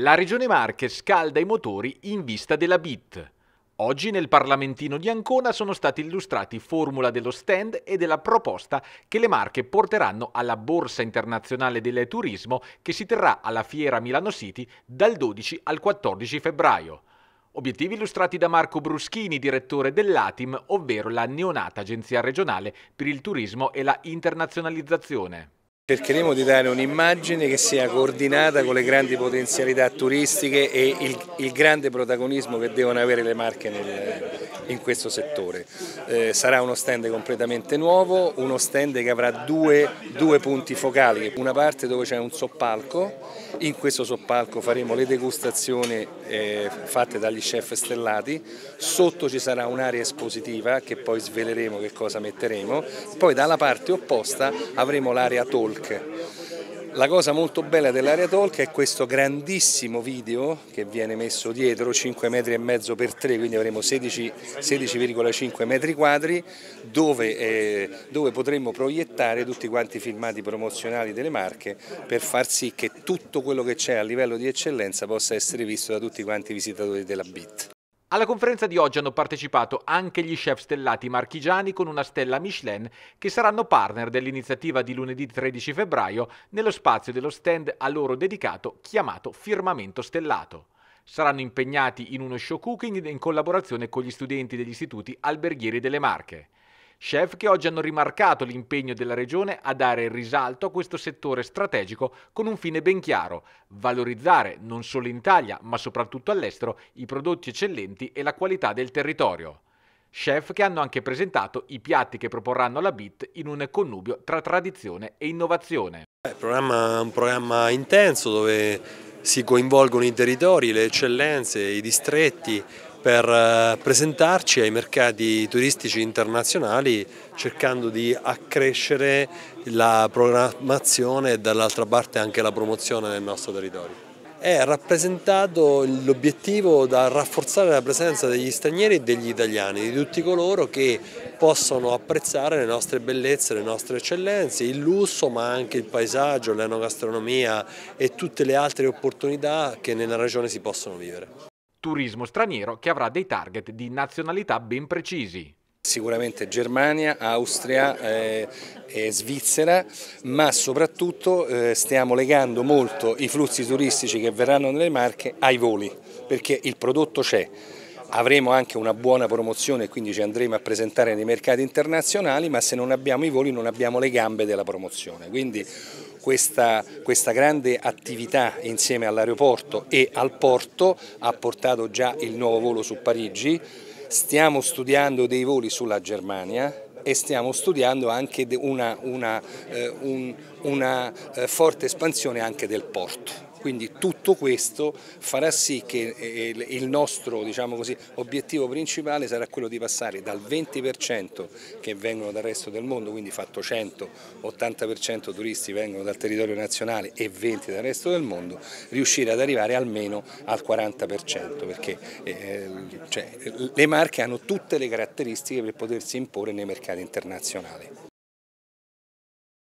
La Regione Marche scalda i motori in vista della BIT. Oggi nel Parlamentino di Ancona sono stati illustrati formula dello stand e della proposta che le Marche porteranno alla Borsa Internazionale del Turismo che si terrà alla Fiera Milano City dal 12 al 14 febbraio. Obiettivi illustrati da Marco Bruschini, direttore dell'ATIM, ovvero la neonata Agenzia Regionale per il Turismo e la Internazionalizzazione. Cercheremo di dare un'immagine che sia coordinata con le grandi potenzialità turistiche e il, il grande protagonismo che devono avere le marche nel, in questo settore. Eh, sarà uno stand completamente nuovo, uno stand che avrà due, due punti focali, una parte dove c'è un soppalco, in questo soppalco faremo le degustazioni eh, fatte dagli chef stellati, sotto ci sarà un'area espositiva che poi sveleremo che cosa metteremo, poi dalla parte opposta avremo l'area talk Talk. La cosa molto bella dell'area Talk è questo grandissimo video che viene messo dietro, 5 metri e mezzo per 3, quindi avremo 16,5 metri quadri, dove, eh, dove potremmo proiettare tutti quanti i filmati promozionali delle marche per far sì che tutto quello che c'è a livello di eccellenza possa essere visto da tutti quanti i visitatori della BIT. Alla conferenza di oggi hanno partecipato anche gli chef stellati marchigiani con una stella Michelin che saranno partner dell'iniziativa di lunedì 13 febbraio nello spazio dello stand a loro dedicato chiamato Firmamento Stellato. Saranno impegnati in uno show cooking in collaborazione con gli studenti degli istituti alberghieri delle Marche chef che oggi hanno rimarcato l'impegno della Regione a dare risalto a questo settore strategico con un fine ben chiaro, valorizzare non solo in Italia ma soprattutto all'estero i prodotti eccellenti e la qualità del territorio. Chef che hanno anche presentato i piatti che proporranno alla BIT in un connubio tra tradizione e innovazione. Il programma È un programma intenso dove si coinvolgono i territori, le eccellenze, i distretti, per eh, presentarci ai mercati turistici internazionali cercando di accrescere la programmazione e dall'altra parte anche la promozione del nostro territorio. È rappresentato l'obiettivo da rafforzare la presenza degli stranieri e degli italiani, di tutti coloro che possono apprezzare le nostre bellezze, le nostre eccellenze, il lusso ma anche il paesaggio, l'enogastronomia e tutte le altre opportunità che nella regione si possono vivere turismo straniero che avrà dei target di nazionalità ben precisi. Sicuramente Germania, Austria eh, e Svizzera, ma soprattutto eh, stiamo legando molto i flussi turistici che verranno nelle Marche ai voli, perché il prodotto c'è. Avremo anche una buona promozione e quindi ci andremo a presentare nei mercati internazionali, ma se non abbiamo i voli non abbiamo le gambe della promozione. Quindi questa, questa grande attività insieme all'aeroporto e al porto ha portato già il nuovo volo su Parigi, stiamo studiando dei voli sulla Germania e stiamo studiando anche una, una, eh, un, una eh, forte espansione anche del porto. Quindi tutto questo farà sì che eh, il nostro diciamo così, obiettivo principale sarà quello di passare dal 20% che vengono dal resto del mondo, quindi fatto 180% 80% turisti vengono dal territorio nazionale e 20 dal resto del mondo, riuscire ad arrivare almeno al 40% perché eh, eh, cioè, le marche hanno tutte le caratteristiche per potersi imporre nei mercati internazionali.